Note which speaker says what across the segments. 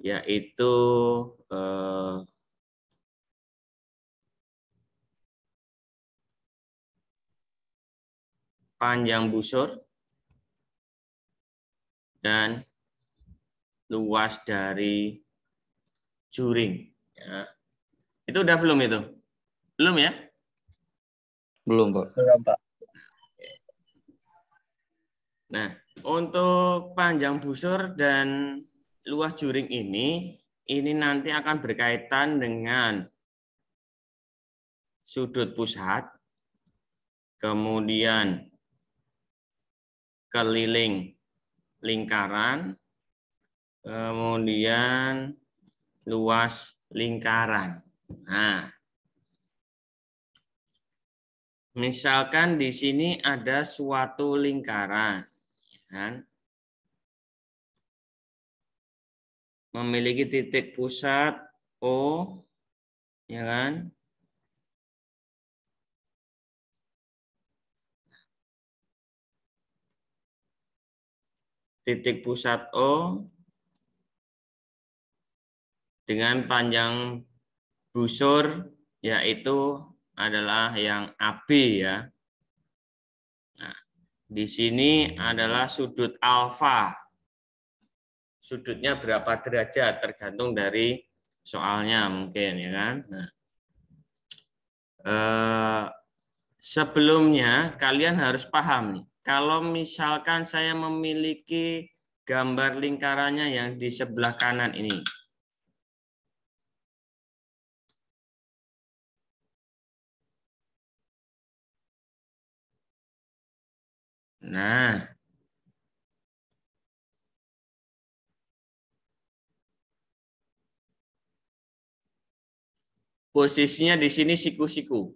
Speaker 1: yaitu eh,
Speaker 2: panjang busur dan luas dari juring. Ya. Itu udah belum itu? Belum ya? Belum, Pak. Belum, Pak. Nah, untuk panjang busur dan luas juring ini ini nanti akan berkaitan dengan sudut pusat, kemudian keliling lingkaran, kemudian luas lingkaran. Nah, misalkan di sini ada suatu lingkaran, ya kan? memiliki titik pusat O,
Speaker 1: ya kan? Titik
Speaker 2: pusat O dengan panjang busur yaitu adalah yang AB ya. Nah, di sini adalah sudut alfa sudutnya berapa derajat tergantung dari soalnya mungkin ya kan. Nah, eh, sebelumnya kalian harus paham nih. Kalau misalkan saya memiliki gambar lingkarannya yang di sebelah kanan ini.
Speaker 1: Nah, Posisinya di sini siku-siku.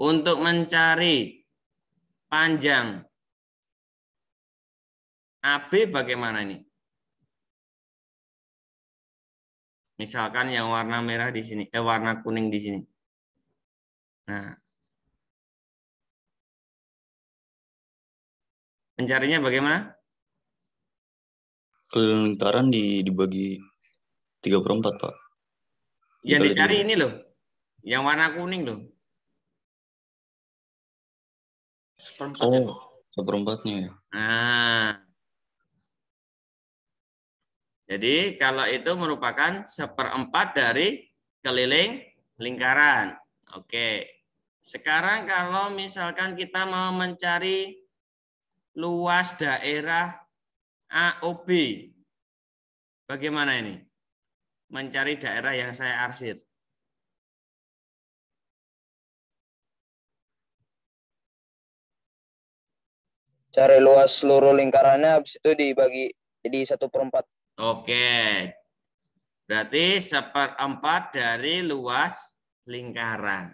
Speaker 1: Untuk mencari panjang AB bagaimana nih? Misalkan yang warna merah di sini, eh warna kuning di sini. Nah, mencarinya bagaimana? keliling lingkaran di, dibagi tiga per empat pak.
Speaker 2: Yang dicari ini loh, yang warna kuning loh. Seperempat. Oh, seperempatnya ya. Nah. Jadi kalau itu merupakan seperempat dari keliling lingkaran. Oke. Sekarang kalau misalkan kita mau mencari luas daerah AOB. Bagaimana ini? Mencari daerah yang saya arsir.
Speaker 1: Cari luas seluruh lingkarannya,
Speaker 2: habis itu dibagi jadi satu per empat. Oke. Berarti seperempat dari luas lingkaran.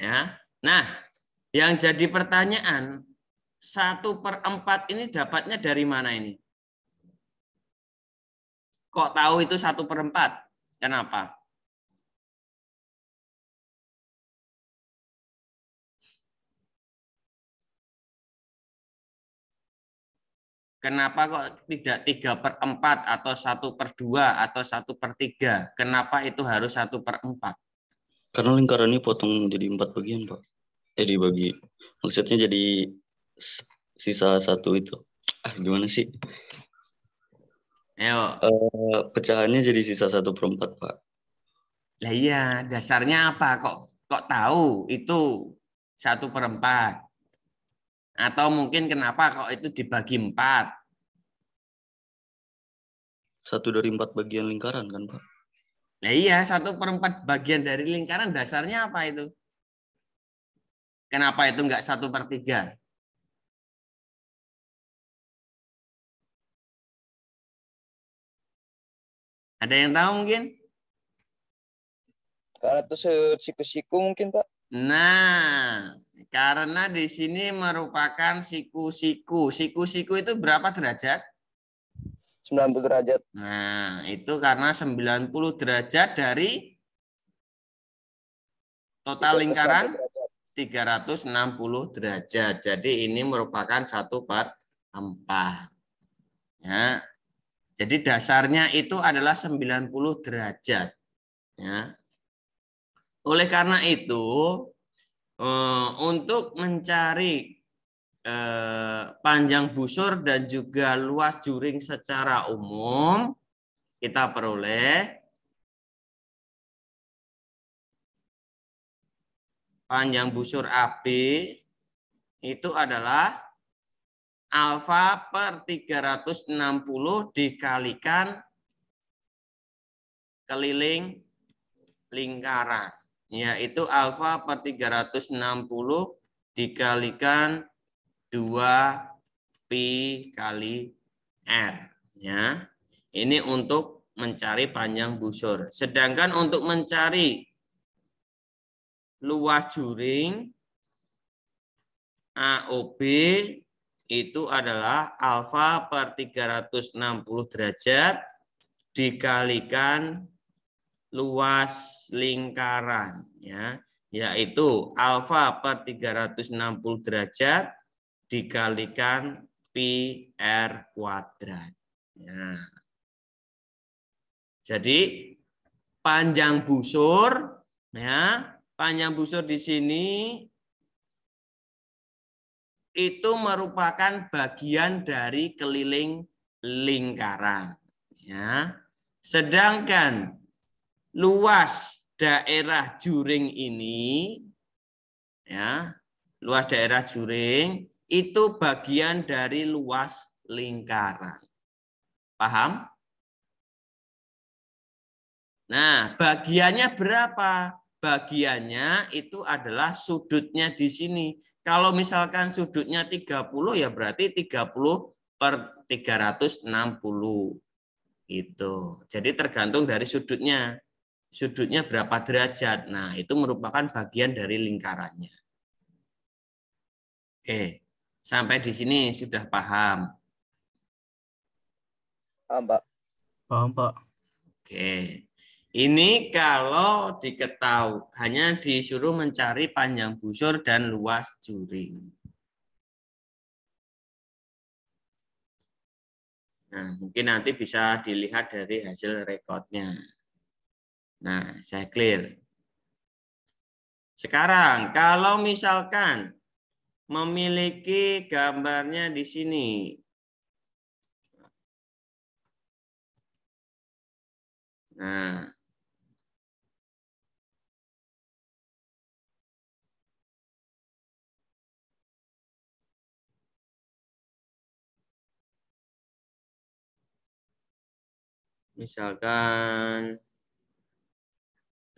Speaker 2: Ya. Nah, yang jadi pertanyaan, satu per empat ini dapatnya dari mana ini? kok tahu itu satu per empat? Kenapa? Kenapa kok tidak tiga per empat atau satu per dua atau satu per tiga? Kenapa itu harus satu per empat? Karena ini potong jadi empat bagian, Pak. Eh, dibagi. Maksudnya jadi sisa satu itu. Ah, gimana sih? Ayo. Uh, pecahannya jadi sisa satu perempat, Pak. Lah iya, dasarnya apa? Kok kok tahu itu satu perempat? Atau mungkin kenapa kok itu dibagi empat? Satu dari empat bagian lingkaran kan, Pak? Lah iya, satu perempat bagian dari lingkaran dasarnya apa itu? Kenapa itu enggak satu per tiga? Ada yang tahu mungkin? Karena itu siku-siku mungkin Pak. Nah, karena di sini merupakan siku-siku. Siku-siku itu berapa derajat? 90 derajat. Nah, itu karena 90 derajat dari total lingkaran 360 derajat. Jadi ini merupakan satu per 4. Ya, jadi dasarnya itu adalah 90 derajat. Ya. Oleh karena itu, eh, untuk mencari eh, panjang busur dan juga luas juring secara umum, kita peroleh panjang busur AB itu adalah alfa per 360 dikalikan keliling lingkaran yaitu alfa per 360 dikalikan 2 pi kali r ya ini untuk mencari panjang busur sedangkan untuk mencari luas juring AOB itu adalah alfa per 360 derajat dikalikan luas lingkaran ya yaitu alfa per 360 derajat dikalikan pi r kuadrat. Ya. Jadi panjang busur ya, panjang busur di sini itu merupakan bagian dari keliling lingkaran. Ya. Sedangkan luas daerah juring ini, ya, luas daerah juring itu bagian dari luas lingkaran. Paham? Nah, bagiannya berapa? Bagiannya itu adalah sudutnya di sini. Kalau misalkan sudutnya 30 ya berarti 30 per 360 itu. Jadi tergantung dari sudutnya. Sudutnya berapa derajat. Nah, itu merupakan bagian dari lingkarannya. Oke, sampai di sini sudah paham. Paham, Pak. Paham, Pak. Oke. Ini kalau diketahui hanya disuruh mencari panjang busur dan luas juring. Nah, mungkin nanti bisa dilihat dari hasil rekodnya. Nah, saya clear. Sekarang, kalau misalkan memiliki gambarnya di sini,
Speaker 1: Nah, misalkan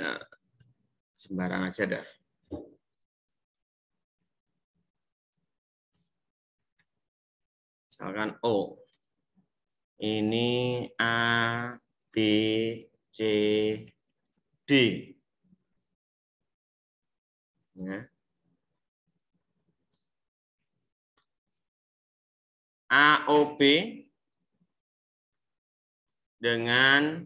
Speaker 1: nah, sembarang aja dah.
Speaker 2: Misalkan O. Ini A, B, C, D.
Speaker 1: Ya. A, O, B dengan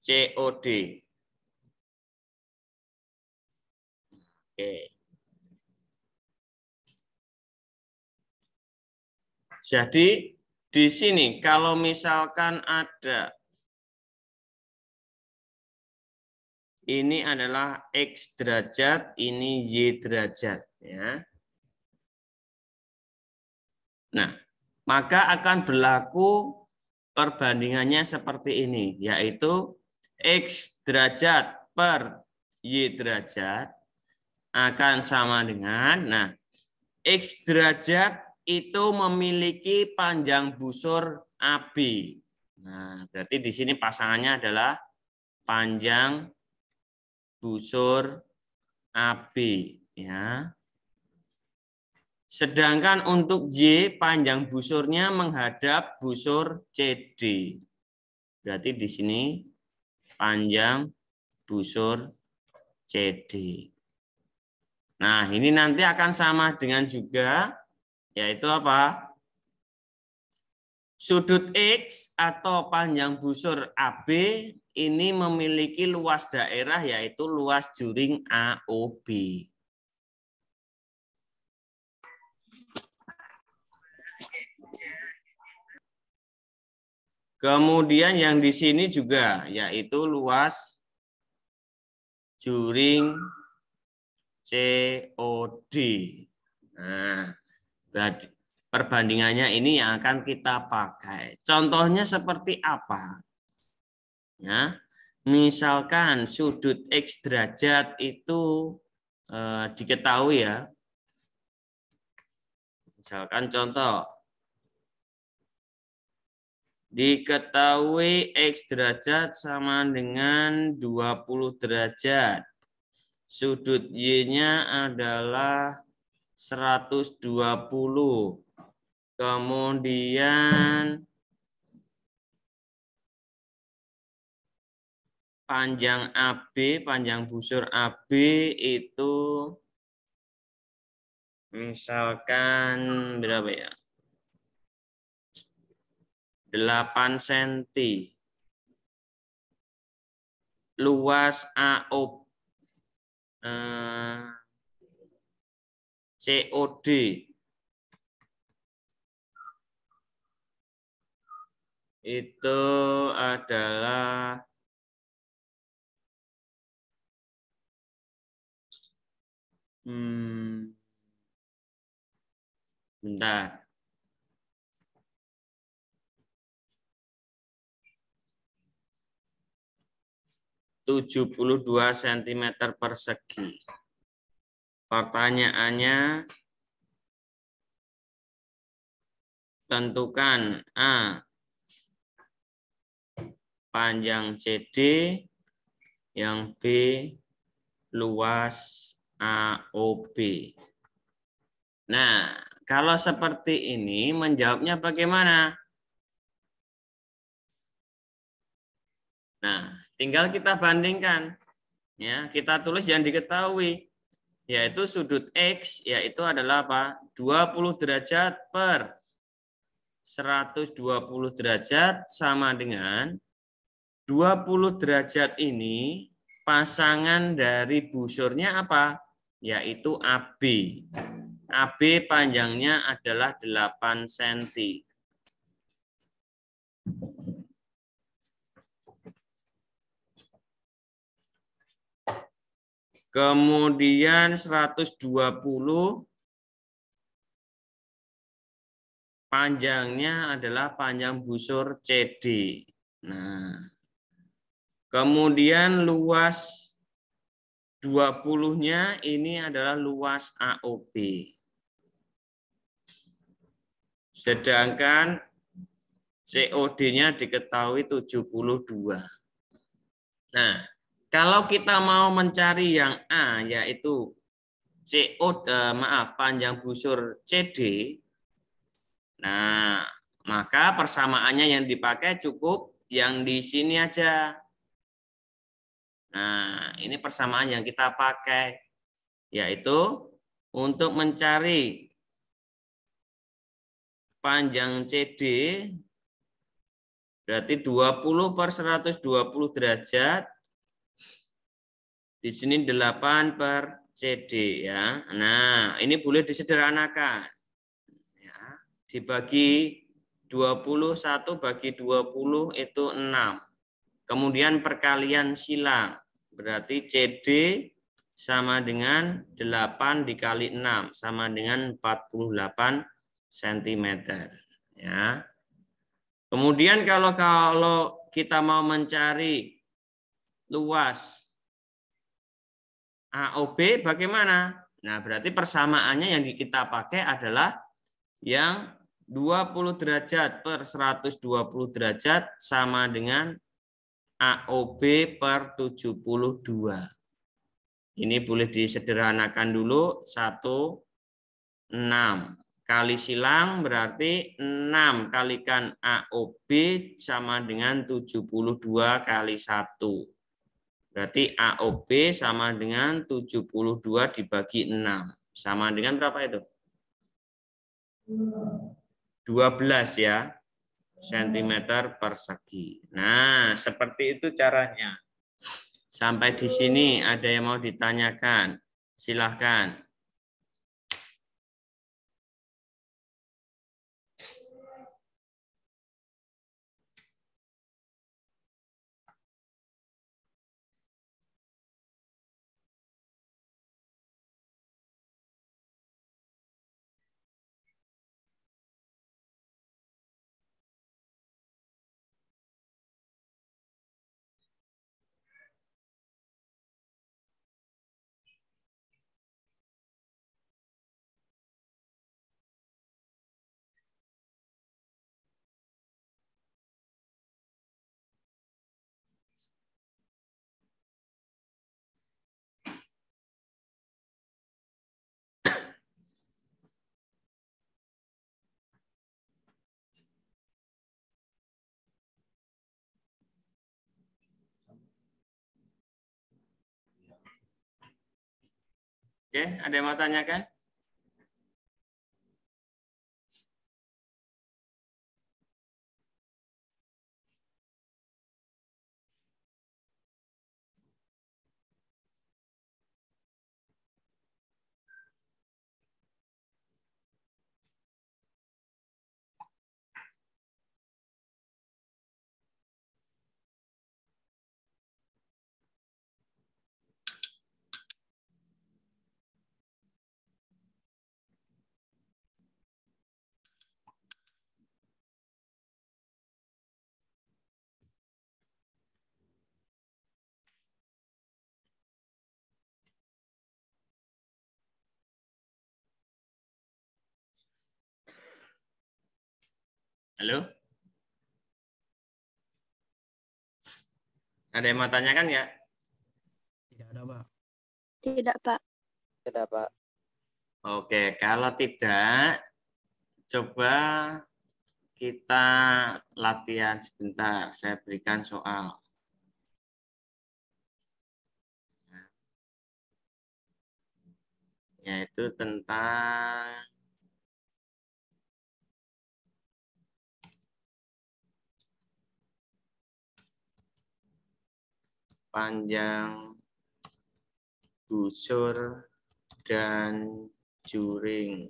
Speaker 1: COD. Oke. Jadi di
Speaker 2: sini kalau misalkan ada ini adalah x derajat, ini y derajat ya. Nah, maka akan berlaku perbandingannya seperti ini, yaitu X derajat per Y derajat akan sama dengan, nah, X derajat itu memiliki panjang busur AB. Nah, berarti di sini pasangannya adalah panjang busur AB. Ya. Sedangkan untuk Y panjang busurnya menghadap busur CD. Berarti di sini panjang busur CD. Nah, ini nanti akan sama dengan juga yaitu apa? Sudut X atau panjang busur AB ini memiliki luas daerah yaitu luas juring AOB. Kemudian yang di sini juga yaitu luas juring COD. Nah, perbandingannya ini yang akan kita pakai. Contohnya seperti apa? Ya, misalkan sudut x derajat itu eh, diketahui ya. Misalkan contoh Diketahui X derajat sama dengan 20 derajat. Sudut Y-nya adalah 120. Kemudian
Speaker 1: panjang
Speaker 2: AB, panjang busur AB itu misalkan berapa ya? 8 cm. Luas AO eh, COD
Speaker 1: itu adalah hmm, bentar
Speaker 2: 72 cm persegi. Pertanyaannya, tentukan A panjang CD, yang B luas AOB. Nah, kalau seperti ini menjawabnya bagaimana? Nah, Tinggal kita bandingkan. Ya, kita tulis yang diketahui yaitu sudut X yaitu adalah apa? 20 derajat per 120 derajat sama dengan 20 derajat ini pasangan dari busurnya apa? Yaitu AB. AB panjangnya adalah 8 cm. Kemudian 120 panjangnya adalah panjang busur CD. Nah, kemudian luas 20-nya ini adalah luas AOP. Sedangkan COD-nya diketahui 72. Nah, kalau kita mau mencari yang A, yaitu CO, eh, maaf, panjang busur CD, nah, maka persamaannya yang dipakai cukup yang di sini aja. Nah, ini persamaan yang kita pakai, yaitu untuk mencari panjang CD, berarti 20 per 120 derajat, di sini 8 per CD ya. Nah, ini boleh disederhanakan. Ya. Dibagi 21 bagi 20 itu 6. Kemudian perkalian silang. Berarti CD sama dengan 8 dikali 6 sama dengan 48 cm ya. Kemudian kalau kalau kita mau mencari luas AOB bagaimana? Nah, berarti persamaannya yang kita pakai adalah yang 20 derajat per 120 derajat sama dengan AOB per 72. Ini boleh disederhanakan dulu 1, 6. Kali silang berarti 6 kalikan AOB sama dengan 72 kali 1. Berarti AOB sama dengan 72 dibagi 6. Sama dengan berapa itu?
Speaker 1: 12
Speaker 2: ya cm persegi. Nah, seperti itu caranya. Sampai di sini ada yang mau ditanyakan? Silahkan.
Speaker 1: Oke, ada yang mau tanyakan? Halo? Ada yang mau tanyakan ya? Tidak ada, Pak. Tidak, Pak. Tidak, Pak.
Speaker 2: Oke, kalau tidak, coba kita latihan sebentar. Saya berikan soal.
Speaker 1: Yaitu tentang panjang, busur, dan juring.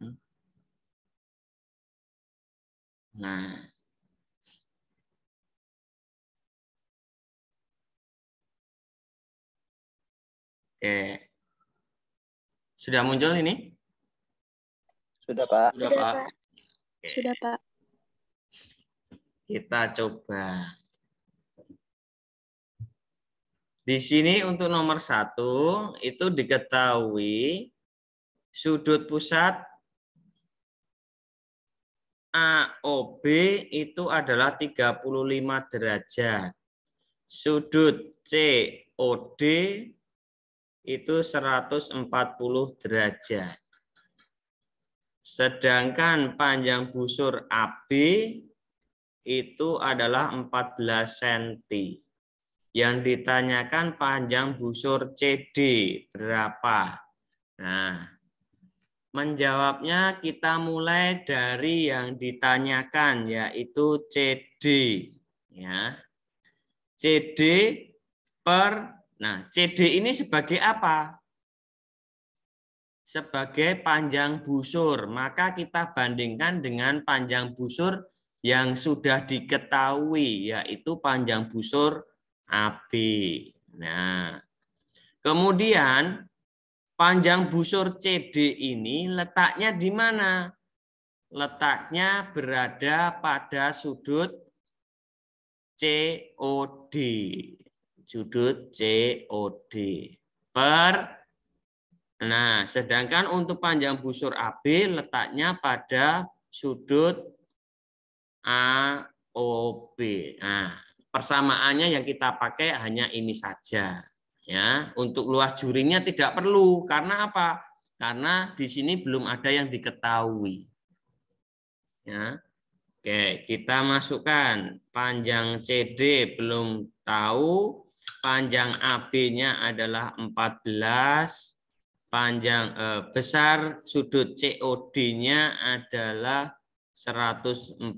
Speaker 1: Hmm. Nah, Oke.
Speaker 2: Sudah muncul ini? Sudah, Pak. Sudah, Pak. Oke. Sudah, Pak. Kita coba. Di sini untuk nomor satu itu diketahui sudut pusat AOB itu adalah 35 derajat. Sudut COD itu 140 derajat. Sedangkan panjang busur AB itu adalah 14 cm. Yang ditanyakan panjang busur CD berapa? Nah, menjawabnya kita mulai dari yang ditanyakan yaitu CD ya. CD per Nah, CD ini sebagai apa? Sebagai panjang busur. Maka kita bandingkan dengan panjang busur yang sudah diketahui, yaitu panjang busur AB. Nah, kemudian panjang busur CD ini letaknya di mana? Letaknya berada pada sudut COD sudut COD per nah sedangkan untuk panjang busur AB letaknya pada sudut AOB. Nah, persamaannya yang kita pakai hanya ini saja ya. Untuk luas juringnya tidak perlu karena apa? Karena di sini belum ada yang diketahui. Ya. Oke, kita masukkan panjang CD belum tahu, panjang AB-nya adalah 14, panjang eh, besar sudut COD-nya adalah 140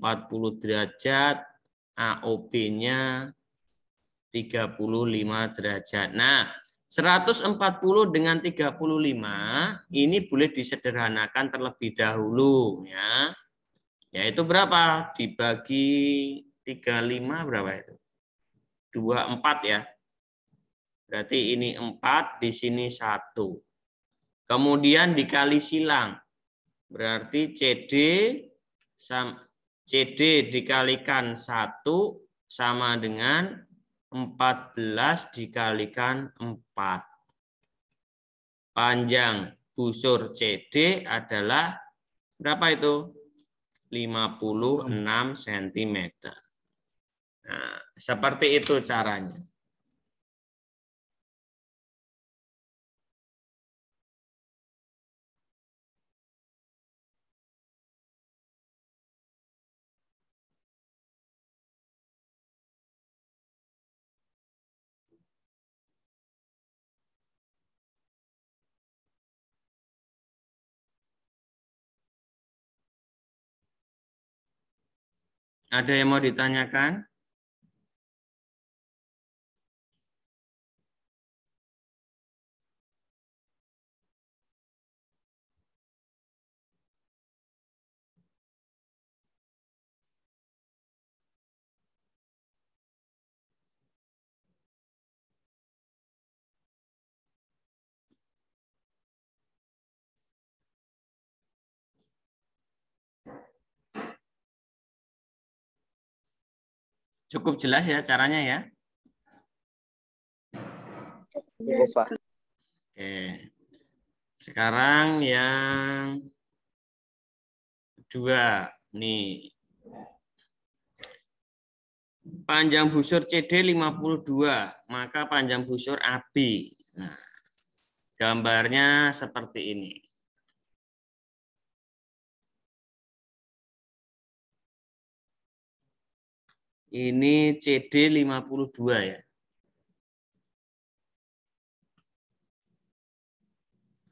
Speaker 2: derajat, AOB-nya 35 derajat. Nah, 140 dengan 35 ini boleh disederhanakan terlebih dahulu ya. Yaitu berapa? Dibagi 35 berapa itu? 24 ya. Berarti ini 4, di sini 1. Kemudian dikali silang. Berarti CD CD dikalikan 1 sama dengan 14 dikalikan 4. Panjang busur CD adalah berapa itu? 56 cm. Nah, seperti itu
Speaker 1: caranya. Ada yang mau ditanyakan? Cukup jelas ya caranya ya? Cukup, Oke.
Speaker 2: Sekarang yang dua nih. Panjang busur CD 52, maka panjang busur AB. Nah, gambarnya seperti ini.
Speaker 1: Ini CD 52 ya.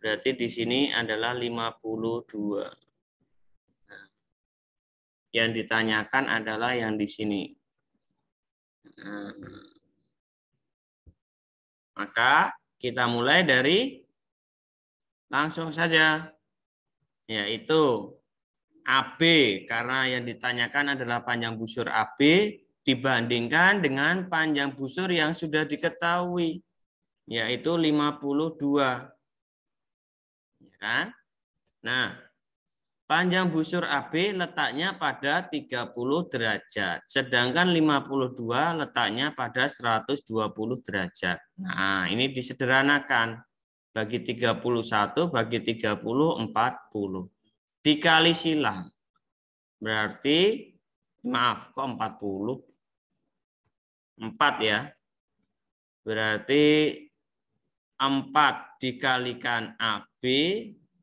Speaker 2: Berarti di sini adalah 52. Nah, yang ditanyakan adalah yang di sini. Nah, maka kita mulai dari langsung saja yaitu AB karena yang ditanyakan adalah panjang busur AB dibandingkan dengan panjang busur yang sudah diketahui, yaitu 52. Ya kan? Nah, panjang busur AB letaknya pada 30 derajat, sedangkan 52 letaknya pada 120 derajat. Nah, ini disederhanakan. Bagi 31, bagi 30, 40. Dikali silang. Berarti, maaf, kok 40? 4 ya. Berarti 4 dikalikan AB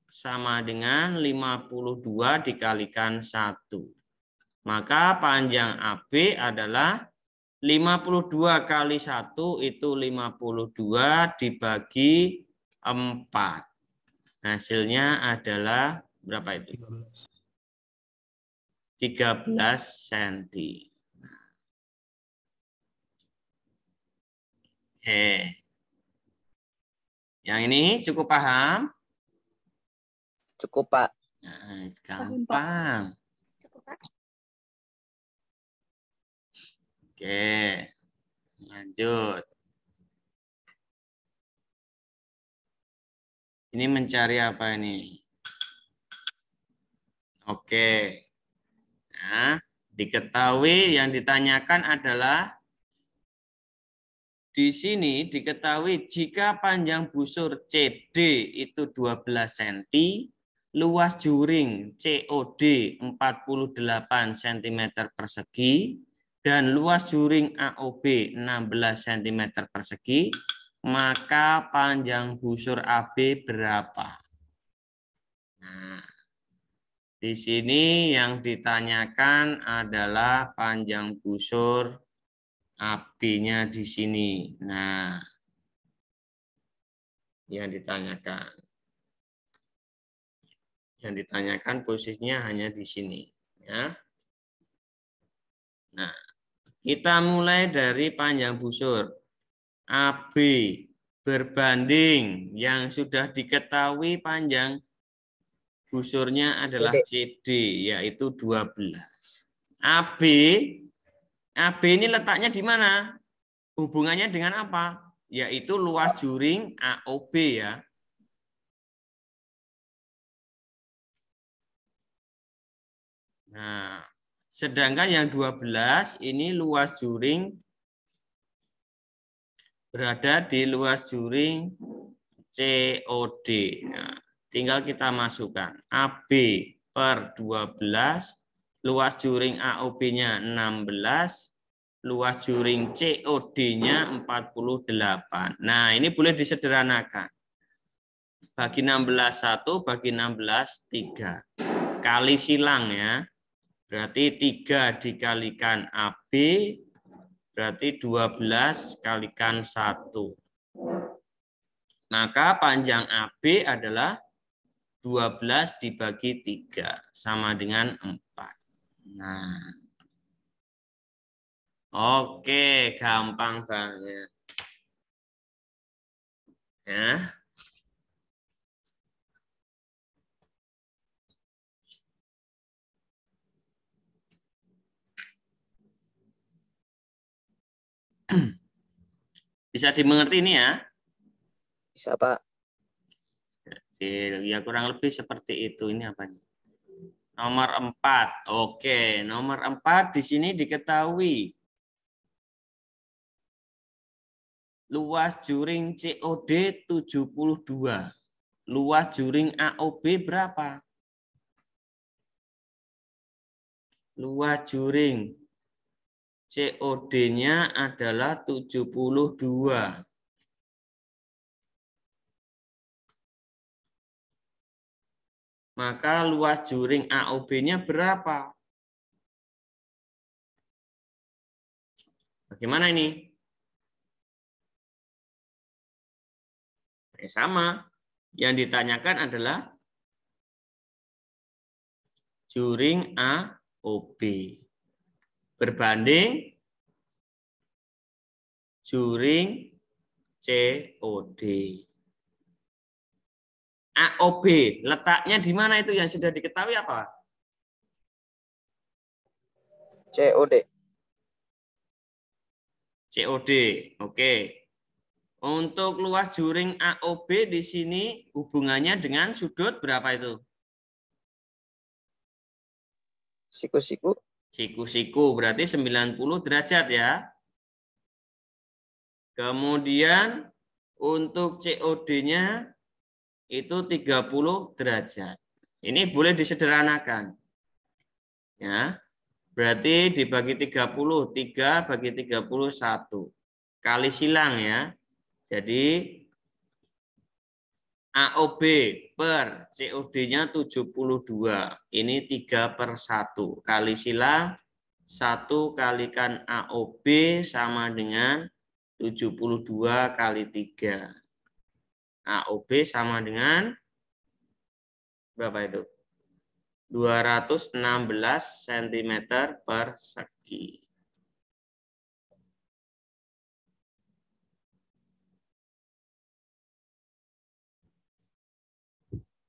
Speaker 2: sama dengan 52 dikalikan 1. Maka panjang AB adalah 52 kali 1 itu 52 dibagi 4. Hasilnya adalah berapa itu? 13 cm. Oke. Yang ini cukup paham? Cukup, nah, Pak. gampang. Cukup, Pak.
Speaker 1: Oke. Lanjut. Ini
Speaker 2: mencari apa ini? Oke. Nah, diketahui yang ditanyakan adalah di sini diketahui jika panjang busur CD itu 12 cm, luas juring COD 48 cm persegi, dan luas juring AOB 16 cm persegi, maka panjang busur AB berapa? Nah, di sini yang ditanyakan adalah panjang busur AB-nya di sini. Nah, yang ditanyakan. Yang ditanyakan posisinya hanya di sini, ya. Nah, kita mulai dari panjang busur. AB berbanding yang sudah diketahui panjang busurnya adalah CD, yaitu 12. AB AB ini letaknya di mana? Hubungannya dengan apa? Yaitu luas juring AOB ya. Nah, sedangkan yang 12 ini luas juring berada di luas juring COD. Nah, tinggal kita masukkan AB per 12 Luas juring AOB-nya 16, luas juring COD-nya 48. Nah, ini boleh disederhanakan. Bagi 16 1, bagi 16 3. Kali silang ya. Berarti 3 dikalikan AB berarti 12 kalikan 1. Maka panjang AB adalah 12 dibagi 3 sama dengan 4. Nah. Oke, gampang
Speaker 1: banget. Ya.
Speaker 2: Bisa dimengerti ini ya? Bisa, Pak. Ya kurang lebih seperti itu. Ini apa nih? Nomor empat. Oke, nomor empat di sini diketahui. Luas juring COD 72. Luas juring AOB berapa? Luas juring COD-nya adalah 72.
Speaker 1: maka luas juring AOB-nya berapa? Bagaimana ini? Eh, sama. Yang ditanyakan adalah juring AOB berbanding
Speaker 2: juring COD. AOB letaknya di mana itu yang sudah diketahui apa? COD. COD. Oke. Untuk luas juring AOB di sini hubungannya dengan sudut berapa itu? Siku-siku. Siku-siku berarti 90 derajat ya. Kemudian untuk COD-nya itu 30 derajat. Ini boleh disederhanakan. Ya. Berarti dibagi 30, 3 bagi 31 kali silang ya. Jadi AOB per COD-nya 72. Ini 3 per 1. Kali silang 1 kalikan AOB sama dengan 72 kali 3. AOB sama dengan berapa itu? 216 cm per segi.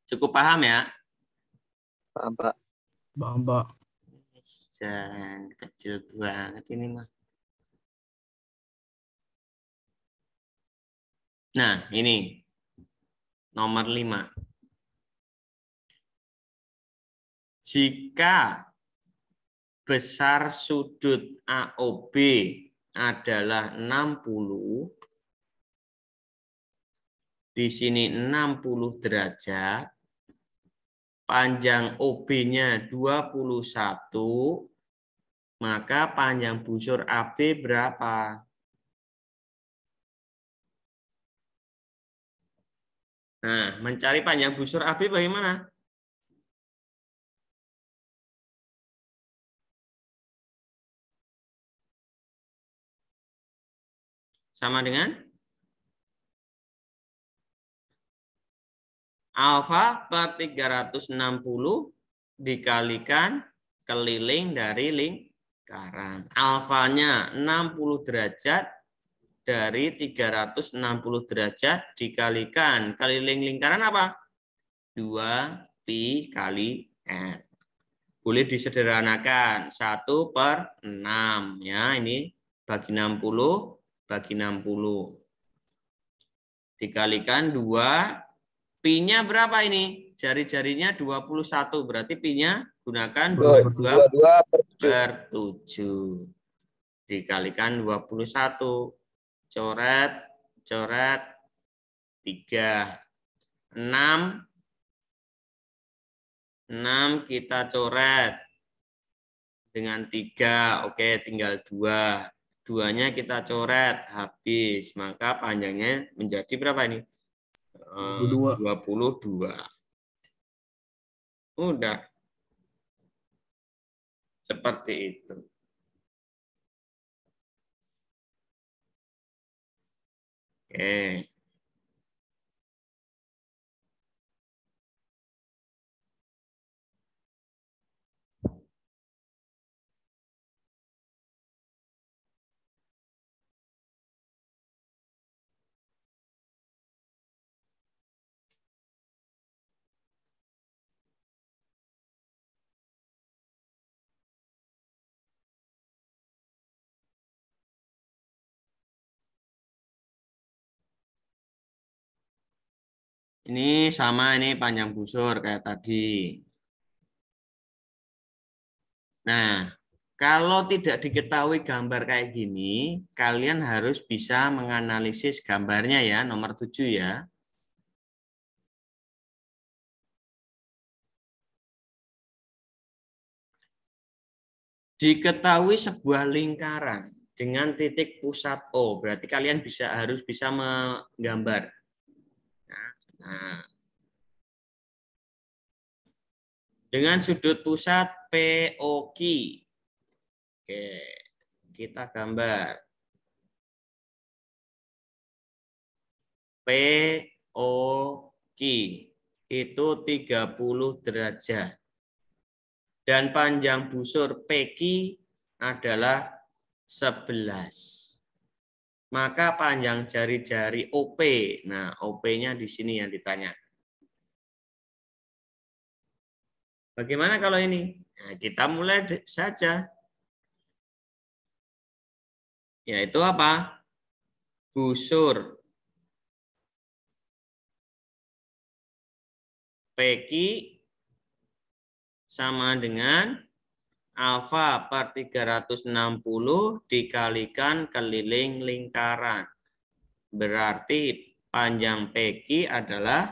Speaker 1: Cukup paham ya? Paham, Pak. Paham, Pak. Dan kecil banget ini mah. Nah, ini Nomor 5.
Speaker 2: Jika besar sudut AOB adalah 60, di sini 60 derajat, panjang OB-nya 21, maka panjang busur AB berapa?
Speaker 1: Nah, mencari panjang busur AB bagaimana?
Speaker 2: Sama dengan alfa per 360 dikalikan keliling dari lingkaran. Alfanya 60 derajat dari 360 derajat dikalikan. Keliling lingkaran apa? 2pi kali n. Boleh disederhanakan. 1 per 6. Ya, ini bagi 60, bagi 60. Dikalikan 2. Pi-nya berapa ini? Jari-jarinya 21. Berarti pi-nya gunakan 22 per 7. Dikalikan 21 coret, coret, tiga. Enam, enam kita coret dengan tiga. Oke, tinggal dua. Duanya kita coret, habis. Maka panjangnya menjadi berapa ini? puluh 22. Eh, Udah.
Speaker 1: Seperti itu. é, Ini sama,
Speaker 2: ini panjang busur kayak tadi. Nah, kalau tidak diketahui gambar kayak gini, kalian harus bisa menganalisis gambarnya ya, nomor 7 ya. Diketahui sebuah lingkaran dengan titik pusat O, berarti kalian bisa harus bisa menggambar Nah. dengan sudut pusat POQ.
Speaker 1: Oke, kita gambar.
Speaker 2: POQ itu 30 derajat. Dan panjang busur PQ adalah 11 maka panjang jari-jari OP. Nah, OP-nya di sini yang ditanya. Bagaimana kalau ini? Nah, kita mulai
Speaker 1: saja. Yaitu apa? Busur.
Speaker 2: Peki sama dengan alfa per 360 dikalikan keliling lingkaran. Berarti panjang PQ adalah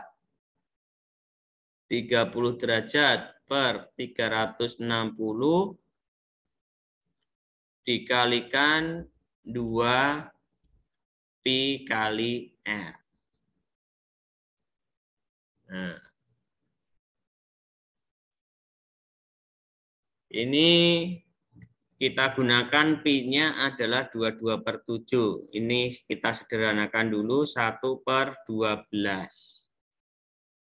Speaker 2: 30 derajat per 360 dikalikan 2
Speaker 1: pi kali R. Nah,
Speaker 2: Ini kita gunakan pi-nya adalah 22 per 7. Ini kita sederhanakan dulu 1 per 12.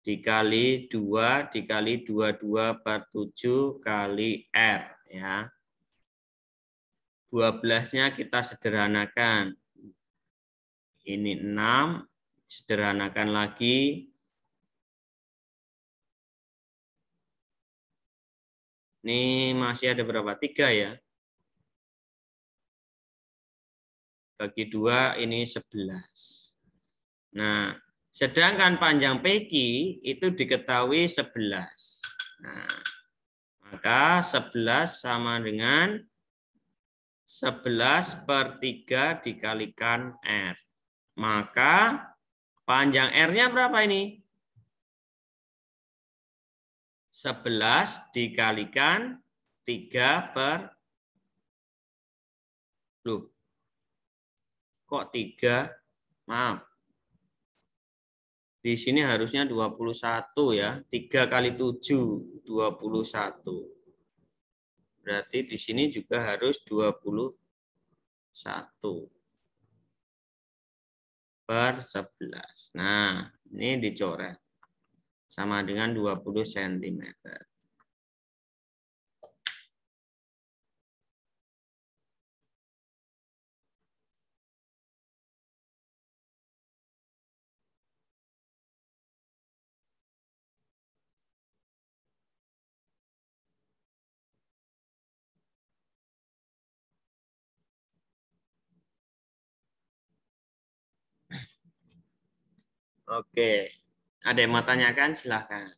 Speaker 2: Dikali 2, dikali 22 per 7 kali R. Ya. 12-nya kita sederhanakan. Ini 6, sederhanakan lagi
Speaker 1: Ini masih ada berapa?
Speaker 2: Tiga ya. Bagi dua ini sebelas. Nah, sedangkan panjang PQ itu diketahui sebelas. Nah, maka sebelas sama dengan sebelas per tiga dikalikan R. Maka panjang R-nya berapa ini? 11 dikalikan 3
Speaker 1: per Loh. Kok
Speaker 2: 3? Maaf. Di sini harusnya 21 ya. 3 kali 7, 21. Berarti di sini juga harus 21 per 11. Nah, ini dicoret
Speaker 1: sama dengan 20 cm. Oke, ada yang mau tanyakan? Silahkan.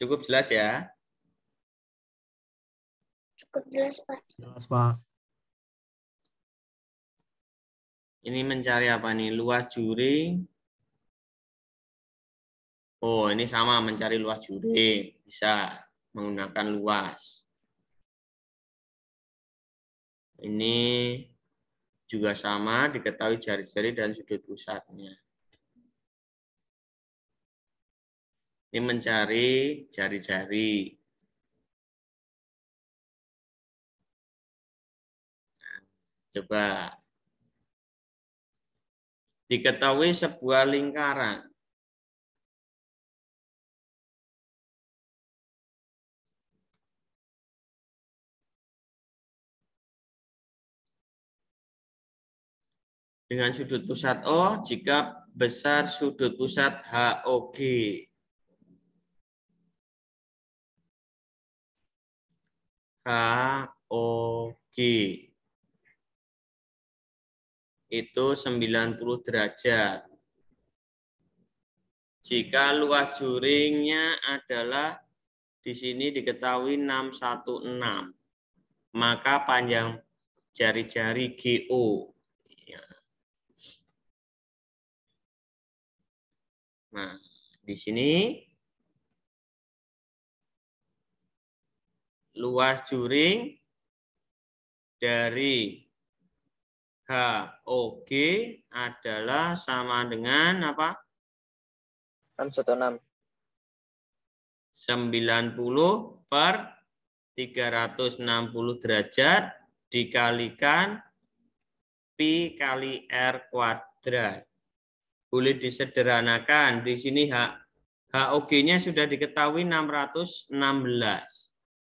Speaker 1: Cukup jelas ya? Cukup jelas, Pak. Jelas, Pak.
Speaker 2: Ini mencari apa nih? Luas juri. Oh, ini sama mencari luas juri. Bisa menggunakan
Speaker 1: luas. Ini
Speaker 2: juga sama, diketahui jari-jari dan sudut pusatnya. Ini mencari jari-jari.
Speaker 1: Nah, coba. Diketahui sebuah lingkaran dengan sudut pusat O jika besar sudut pusat HOG. HOG
Speaker 2: itu 90 derajat. Jika luas juringnya adalah di sini diketahui 616, maka panjang jari-jari GO
Speaker 1: Nah, di sini
Speaker 2: luas juring dari HOG adalah sama dengan apa? 616. 90 per 360 derajat dikalikan pi kali r kuadrat boleh disederhanakan. Di sini hak HOG-nya sudah diketahui 616.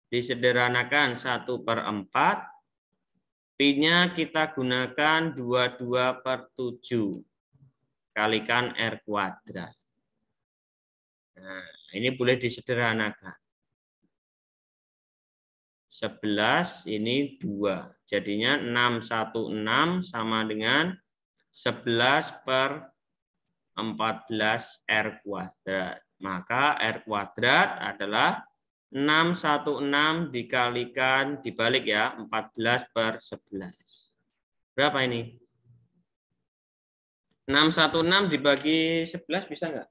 Speaker 2: Disederhanakan 1 per 4. P-nya kita gunakan 22 per 7. Kalikan R kuadrat. Nah, ini boleh disederhanakan. 11 ini 2. Jadinya 616 sama dengan 11 per 14R kuadrat. Maka R kuadrat adalah 616 dikalikan dibalik ya 14 per 11. Berapa ini? 616 dibagi 11 bisa enggak?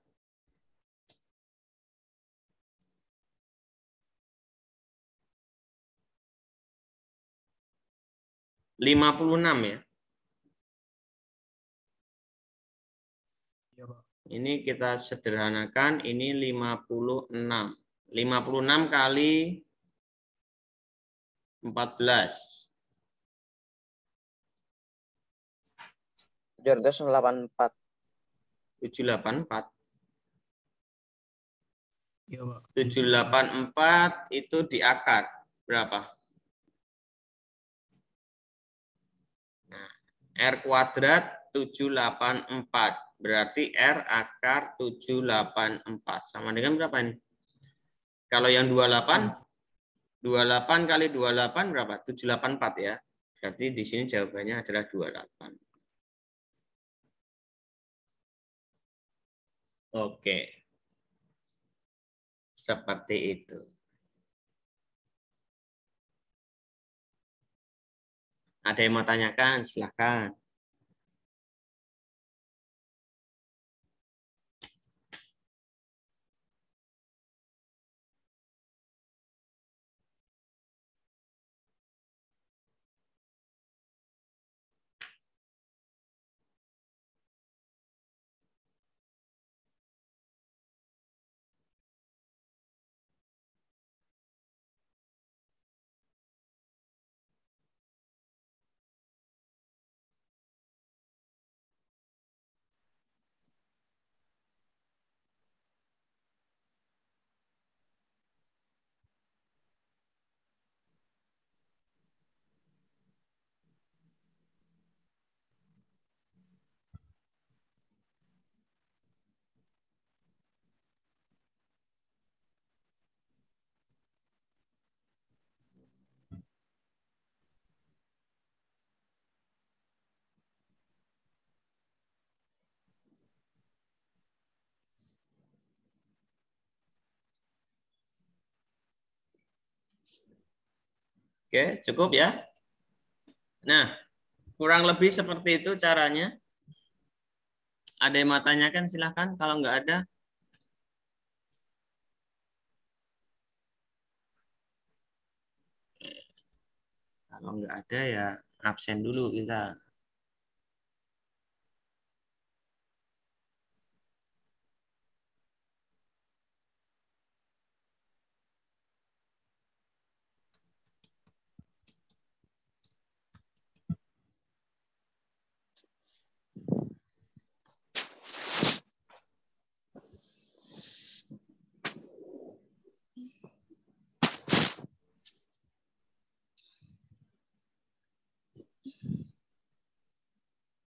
Speaker 1: Lima puluh enam ya.
Speaker 2: Ini kita sederhanakan, ini 56. 56 kali 14. 784. 784. Pak. 784 itu diakar berapa? Nah, R kuadrat 784. Berarti R akar 784. Sama dengan berapa ini? Kalau yang 28, 28 hmm. kali 28 berapa? 784 ya. Berarti di sini jawabannya adalah 28.
Speaker 1: Oke. Seperti itu. Ada yang mau tanyakan? Silahkan.
Speaker 2: Oke, cukup ya. Nah, kurang lebih seperti itu caranya. Ada yang mau tanyakan silahkan. Kalau nggak ada, kalau nggak ada ya absen dulu kita.